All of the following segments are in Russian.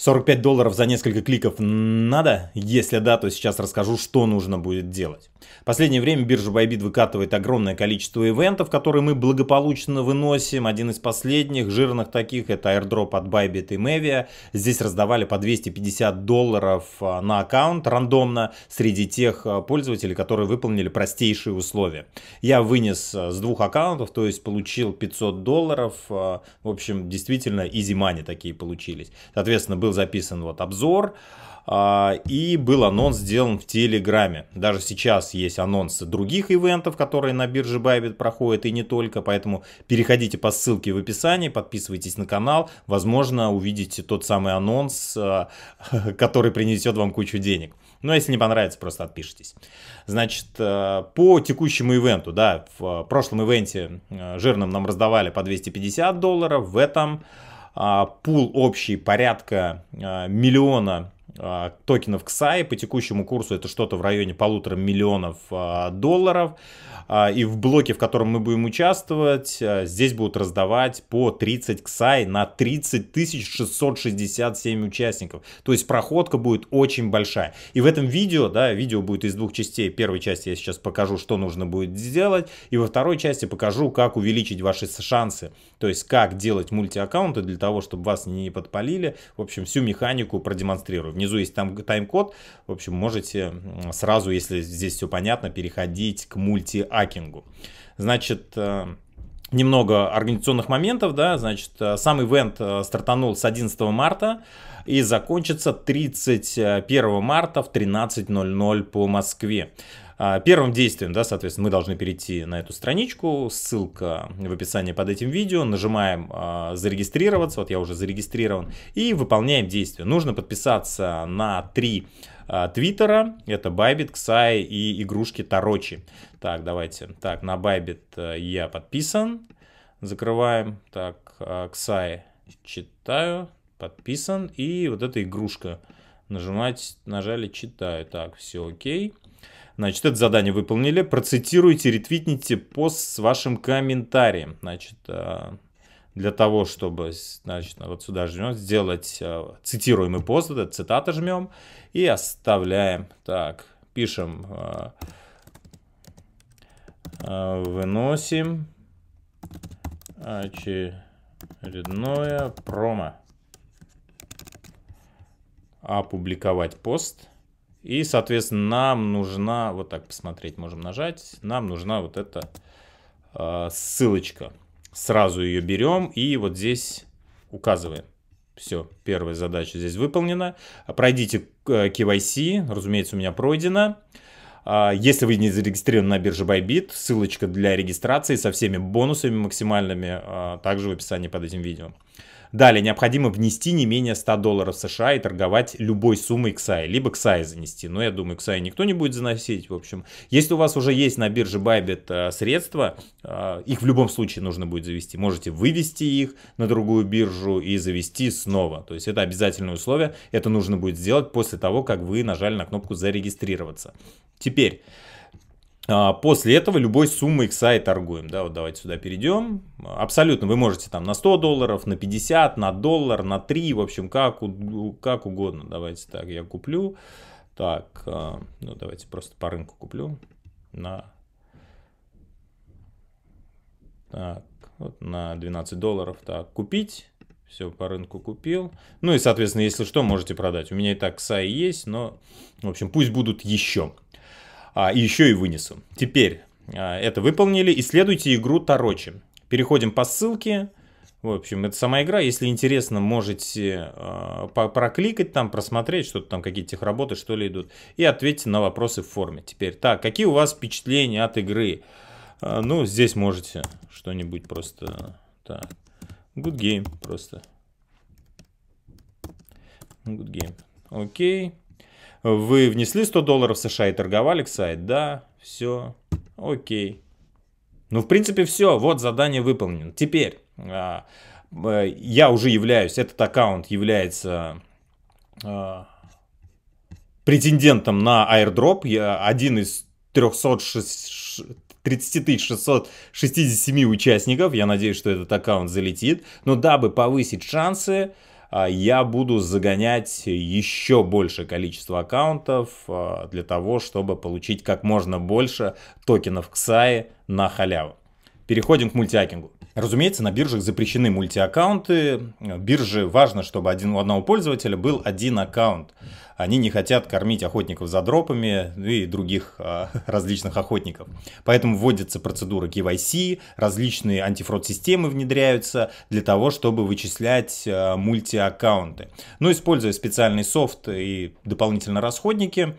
45 долларов за несколько кликов надо? Если да, то сейчас расскажу, что нужно будет делать. В последнее время биржа Bybit выкатывает огромное количество ивентов, которые мы благополучно выносим. Один из последних жирных таких это airdrop от Bybit и Mevia. Здесь раздавали по 250 долларов а, на аккаунт рандомно среди тех а, пользователей, которые выполнили простейшие условия. Я вынес а, с двух аккаунтов, то есть получил 500 долларов. В общем, действительно easy money такие получились. Соответственно, был был записан вот обзор, а, и был анонс сделан в Телеграме. Даже сейчас есть анонсы других ивентов, которые на бирже байбит проходят, и не только. Поэтому переходите по ссылке в описании, подписывайтесь на канал. Возможно, увидите тот самый анонс, а, который принесет вам кучу денег. Но ну, а если не понравится, просто отпишитесь. Значит, э, по текущему ивенту, да, в э, прошлом ивенте э, жирным нам раздавали по 250 долларов, в этом а, пул общий порядка а, миллиона а, токенов XAI. По текущему курсу это что-то в районе полутора миллионов а, долларов. А, и в блоке, в котором мы будем участвовать, здесь будут раздавать по 30 XAI на 30 667 участников. То есть проходка будет очень большая. И в этом видео, да, видео будет из двух частей. В первой части я сейчас покажу, что нужно будет сделать. И во второй части покажу, как увеличить ваши шансы. То есть как делать мультиаккаунты для того, чтобы вас не подпалили. В общем, всю механику продемонстрирую. Внизу внизу есть там тайм-код. В общем, можете сразу, если здесь все понятно, переходить к мультиакингу. Значит, э, немного организационных моментов, да, значит, э, сам ивент э, стартанул с 11 марта и закончится 31 марта в 13.00 по Москве. А, первым действием, да, соответственно, мы должны перейти на эту страничку, ссылка в описании под этим видео, нажимаем а, «Зарегистрироваться», вот я уже зарегистрирован, и выполняем действие. Нужно подписаться на три а, Твиттера. Это Bybit, Ксай и игрушки Тарочи. Так, давайте. Так, на Bybit э, я подписан. Закрываем. Так, Ксай э, читаю. Подписан. И вот эта игрушка. Нажимать, нажали, читаю. Так, все окей. Значит, это задание выполнили. Процитируйте, ретвитните пост с вашим комментарием. Значит, э, для того, чтобы, значит, вот сюда жмем, сделать э, цитируемый пост, это цитата жмем и оставляем. Так, пишем, э, выносим очередное промо. Опубликовать пост. И, соответственно, нам нужна, вот так посмотреть, можем нажать, нам нужна вот эта э, ссылочка. Сразу ее берем и вот здесь указываем. Все, первая задача здесь выполнена. Пройдите KYC, э, разумеется, у меня пройдено. А, если вы не зарегистрированы на бирже Bybit, ссылочка для регистрации со всеми бонусами максимальными а, также в описании под этим видео. Далее необходимо внести не менее 100 долларов США и торговать любой суммой XAI, либо XAI занести. Но я думаю, XAI никто не будет заносить, в общем. Если у вас уже есть на бирже Bybit э, средства, э, их в любом случае нужно будет завести. Можете вывести их на другую биржу и завести снова. То есть это обязательное условие. Это нужно будет сделать после того, как вы нажали на кнопку «Зарегистрироваться». Теперь... А, после этого любой суммы XA и торгуем. Да, вот давайте сюда перейдем. Абсолютно, вы можете там на 100 долларов, на 50, на доллар, на 3, в общем, как, у, как угодно. Давайте так, я куплю. Так, а, ну давайте просто по рынку куплю. На, так, вот на 12 долларов. Так, купить. Все по рынку купил. Ну и, соответственно, если что, можете продать. У меня и так XA есть, но, в общем, пусть будут еще а, и еще и вынесу. Теперь а, это выполнили. Исследуйте игру Тарочи. Переходим по ссылке. В общем, это сама игра. Если интересно, можете э, прокликать там, просмотреть, что-то там, какие-то техработы, что ли, идут. И ответьте на вопросы в форме. Теперь, так, какие у вас впечатления от игры? Э, ну, здесь можете что-нибудь просто... Так. Good game просто. Good game. Окей. Вы внесли 100 долларов США и торговали к сайт? Да, все, окей. Ну, в принципе, все. Вот задание выполнено. Теперь а, э, я уже являюсь, этот аккаунт является а, претендентом на airdrop. Я один из 360 30 667 участников. Я надеюсь, что этот аккаунт залетит. Но дабы повысить шансы, а, я буду загонять еще большее количество аккаунтов а, для того, чтобы получить как можно больше токенов KSAI на халяву. Переходим к мультиакингу. Разумеется, на биржах запрещены мультиаккаунты. Бирже важно, чтобы один, у одного пользователя был один аккаунт. Они не хотят кормить охотников за дропами и других а, различных охотников. Поэтому вводятся процедуры KYC, различные антифрод-системы внедряются для того, чтобы вычислять а, мультиаккаунты. Но используя специальный софт и дополнительно расходники,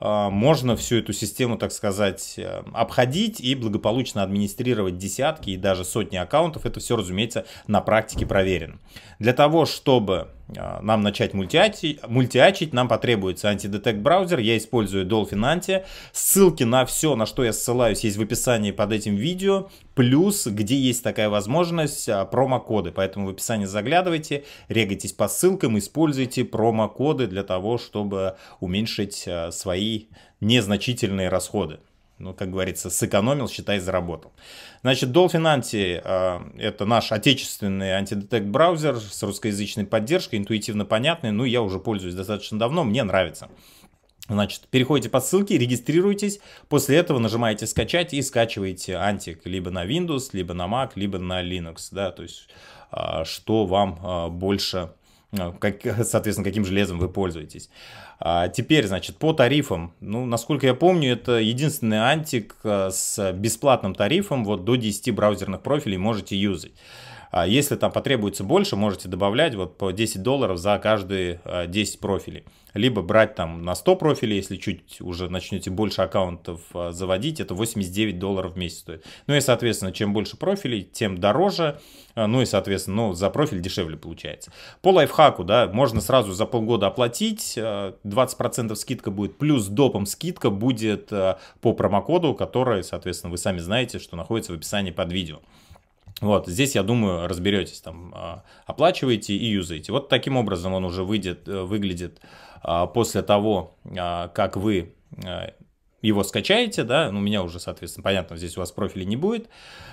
а, можно всю эту систему, так сказать, э, обходить и благополучно администрировать десятки и даже сотни аккаунтов. Это все, разумеется, на практике проверено. Для того, чтобы а, нам начать мультиачить, мультиачить, нам потребуется антидетект браузер, я использую Dolphin Anti. Ссылки на все, на что я ссылаюсь, есть в описании под этим видео, плюс, где есть такая возможность, а, промокоды, поэтому в описании заглядывайте, регайтесь по ссылкам, используйте промокоды для того, чтобы уменьшить а, свои незначительные расходы ну, как говорится, сэкономил, считай, заработал. Значит, Dolphin Anti э, это наш отечественный антидетект браузер с русскоязычной поддержкой, интуитивно понятный, ну, я уже пользуюсь достаточно давно, мне нравится. Значит, переходите по ссылке, регистрируйтесь, после этого нажимаете «Скачать» и скачиваете антик либо на Windows, либо на Mac, либо на Linux, да, то есть, э, что вам э, больше а, как, соответственно, каким железом вы пользуетесь. А теперь, значит, по тарифам. Ну, насколько я помню, это единственный антик а, с бесплатным тарифом. Вот до 10 браузерных профилей можете юзать. А если там потребуется больше, можете добавлять вот по 10 долларов за каждые 10 а, профилей. Либо брать там на 100 профилей, если чуть уже начнете больше аккаунтов а, заводить, это 89 долларов в месяц стоит. Ну и, соответственно, чем больше профилей, тем дороже. Ну и, соответственно, ну, за профиль дешевле получается. По лайфхаку, да, можно сразу за полгода оплатить, 20% скидка будет, плюс допом скидка будет по промокоду, который, соответственно, вы сами знаете, что находится в описании под видео. Вот, здесь, я думаю, разберетесь, там, а, оплачиваете и юзаете. Вот таким образом он уже выйдет, э, выглядит а, после того, а, как вы э, его скачаете, да, ну, у меня уже, соответственно, понятно, здесь у вас профиля не будет.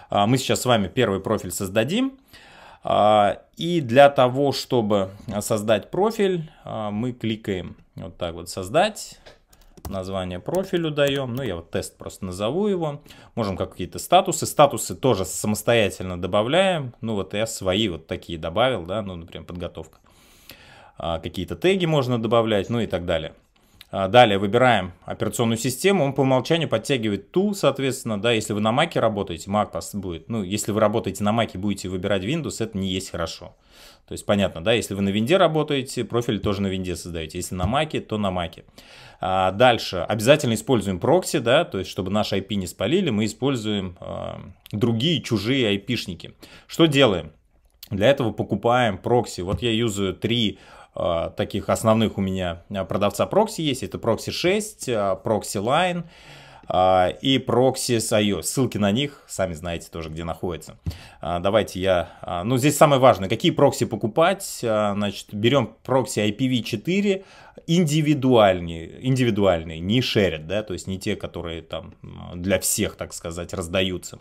Мы сейчас с вами первый профиль создадим. И для того, чтобы создать профиль, мы кликаем вот так вот «Создать» название профилю даем, ну я вот тест просто назову его, можем как какие-то статусы, статусы тоже самостоятельно добавляем, ну вот я свои вот такие добавил, да, ну например подготовка, а, какие-то теги можно добавлять, ну и так далее. А, далее выбираем операционную систему, он по умолчанию подтягивает ту, соответственно, да, если вы на Маке работаете, Mac будет, ну, если вы работаете на Маке, будете выбирать Windows, это не есть хорошо. То есть понятно, да, если вы на винде работаете, профиль тоже на винде создаете. Если на маке, то на маке. А, дальше, обязательно используем прокси, да, то есть чтобы наши IP не спалили, мы используем э, другие чужие ip айпишники. Что делаем? Для этого покупаем прокси. Вот я юзаю три Э, таких основных у меня э, продавца прокси есть. Это прокси 6, э, прокси Line и прокси с iOS. Ссылки на них, сами знаете тоже, где находятся. Давайте я... Ну, здесь самое важное, какие прокси покупать. Значит, берем прокси IPv4, индивидуальные, индивидуальные, не шерят, да, то есть не те, которые там для всех, так сказать, раздаются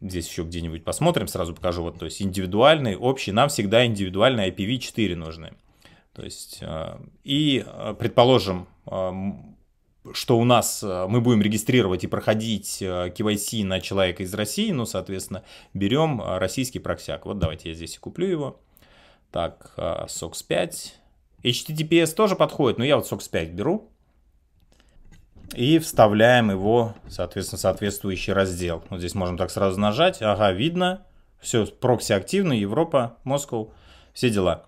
здесь еще где-нибудь посмотрим, сразу покажу, вот, то есть индивидуальный, общий, нам всегда индивидуальные IPv4 нужны. То есть, э, и, э, предположим, э, что у нас мы будем регистрировать и проходить KYC на человека из России, ну, соответственно, берем российский проксяк. Вот давайте я здесь и куплю его. Так, SOX 5. HTTPS тоже подходит, но я вот SOX 5 беру и вставляем его, соответственно, соответствующий раздел. Вот здесь можем так сразу нажать. Ага, видно. Все, прокси активны, Европа, Москва, все дела.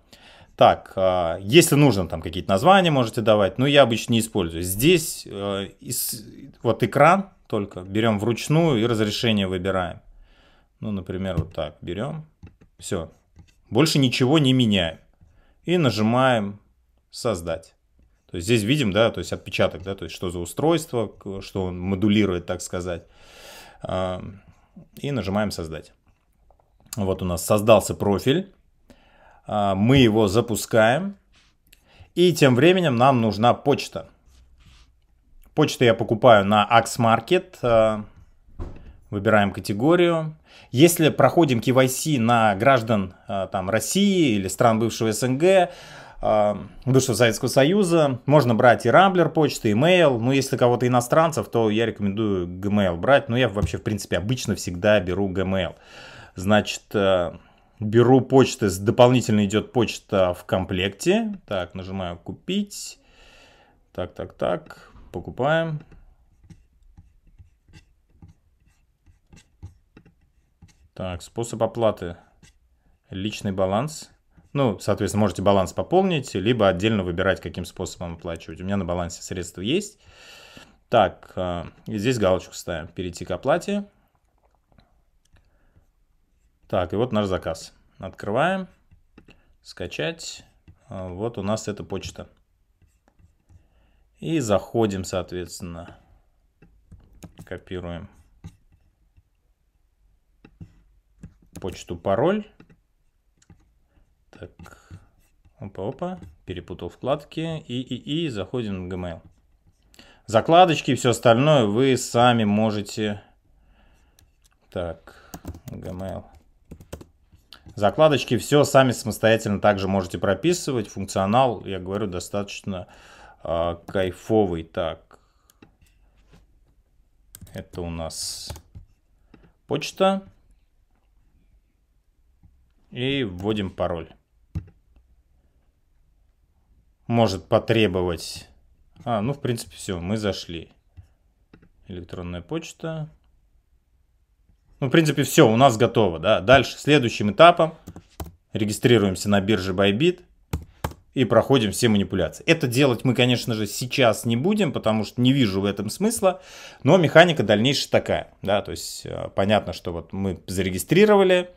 Так, а, если нужно, там какие-то названия можете давать, но я обычно не использую. Здесь э, вот экран только берем вручную и разрешение выбираем. Ну, например, вот так берем. Все. Больше ничего не меняем. И нажимаем «Создать». То есть здесь видим, да, то есть отпечаток, да, то есть что за устройство, что он модулирует, так сказать. И нажимаем «Создать». Вот у нас создался профиль. А, мы его запускаем. И тем временем нам нужна почта. Почту я покупаю на Axe а, Выбираем категорию. Если проходим KYC на граждан а, там, России или стран бывшего СНГ, а, душу Советского Союза. Можно брать и Рамблер почты, и Mail. Ну, если кого-то иностранцев, то я рекомендую Gmail брать. Но я вообще, в принципе, обычно всегда беру Gmail. Значит, э, беру почты, дополнительно идет почта в комплекте. Так, нажимаю «Купить». Так, так, так, покупаем. Так, способ оплаты. Личный баланс. Ну, соответственно, можете баланс пополнить, либо отдельно выбирать, каким способом оплачивать. У меня на балансе средства есть. Так, э, здесь галочку ставим. Перейти к оплате. Так, и вот наш заказ. Открываем. Скачать. Э, вот у нас эта почта. И заходим, соответственно. Копируем почту пароль. Так, опа-опа, перепутал вкладки и, и, и заходим в Gmail. Закладочки и все остальное вы сами можете... Так, Gmail. Закладочки все сами самостоятельно также можете прописывать. Функционал, я говорю, достаточно э, кайфовый. Так, это у нас почта. И вводим пароль может потребовать... А, ну, в принципе, все, мы зашли. Электронная почта. Ну, в принципе, все, у нас готово, да. Дальше, следующим этапом регистрируемся на бирже Bybit и проходим все манипуляции. Это делать мы, конечно же, сейчас не будем, потому что не вижу в этом смысла, но механика дальнейшая такая, да, то есть э, понятно, что вот мы зарегистрировали,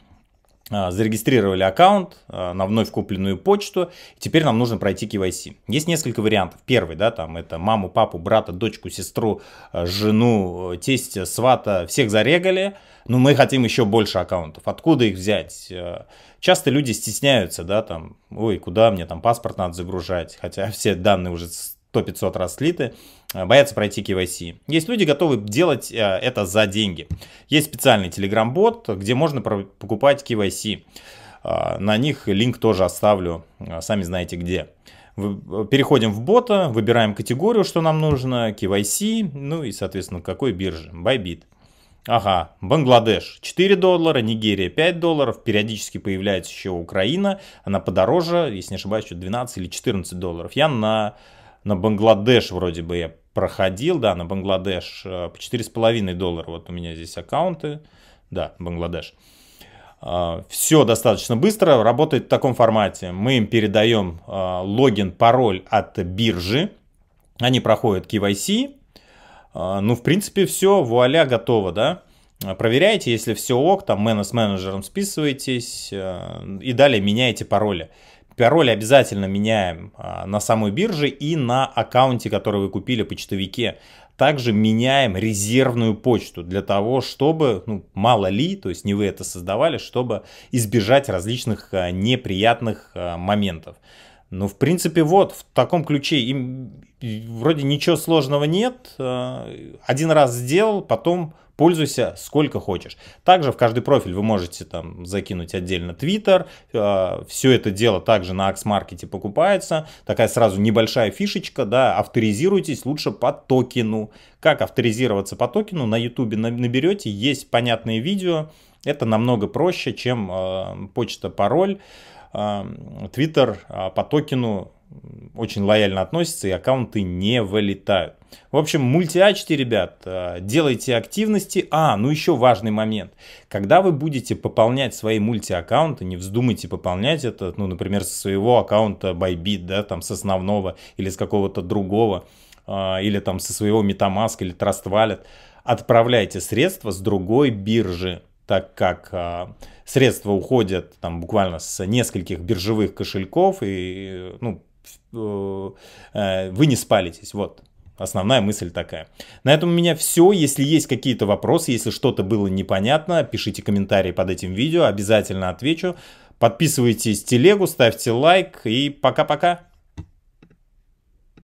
а, зарегистрировали аккаунт а, на вновь купленную почту, теперь нам нужно пройти KYC. Есть несколько вариантов. Первый, да, там это маму, папу, брата, дочку, сестру, а, жену, тестя, свата, всех зарегали, но мы хотим еще больше аккаунтов. Откуда их взять? Часто люди стесняются, да, там, ой, куда мне там паспорт надо загружать, хотя все данные уже 100 500 раз слиты, э, боятся пройти KYC. Есть люди, готовы делать э, это за деньги. Есть специальный Telegram-бот, где можно покупать KYC. Э, на них линк тоже оставлю, сами знаете где. Переходим в бота, выбираем категорию, что нам нужно, KYC, ну и, соответственно, какой бирже. Bybit. Ага, Бангладеш 4 доллара, Нигерия 5 долларов, периодически появляется еще Украина, она подороже, если не ошибаюсь, что 12 или 14 долларов. Я на на Бангладеш вроде бы я проходил, да, на Бангладеш э, по 4,5 доллара. Вот у меня здесь аккаунты, да, Бангладеш. А, все достаточно быстро, работает в таком формате. Мы им передаем э, логин, пароль от биржи, они проходят KYC, а, ну, в принципе, все, вуаля, готово, да. Проверяйте, если все ок, там с менеджером списываетесь э, и далее меняете пароли. Пароль обязательно меняем а, на самой бирже и на аккаунте, который вы купили, почтовике. Также меняем резервную почту для того, чтобы, ну, мало ли, то есть не вы это создавали, чтобы избежать различных а, неприятных а, моментов. Ну, в принципе, вот, в таком ключе им вроде ничего сложного нет. Один раз сделал, потом Пользуйся сколько хочешь. Также в каждый профиль вы можете там закинуть отдельно Twitter. А, Все это дело также на Аксмаркете покупается. Такая сразу небольшая фишечка, да, авторизируйтесь лучше по токену. Как авторизироваться по токену? На YouTube наберете, есть понятные видео. Это намного проще, чем а, почта, пароль. Твиттер а, по токену очень лояльно относятся и аккаунты не вылетают. В общем, мульти-ачти, ребят, а, делайте активности. А, ну еще важный момент. Когда вы будете пополнять свои мульти-аккаунты, не вздумайте пополнять это, ну, например, со своего аккаунта Bybit, да, там, с основного или с какого-то другого, а, или там со своего MetaMask или Trust Wallet. Отправляйте средства с другой биржи, так как а, средства уходят там буквально с нескольких биржевых кошельков и ну, Э, вы не спалитесь, вот. Основная мысль такая. На этом у меня все. Если есть какие-то вопросы, если что-то было непонятно, пишите комментарии под этим видео, обязательно отвечу. Подписывайтесь в телегу, ставьте лайк и пока-пока.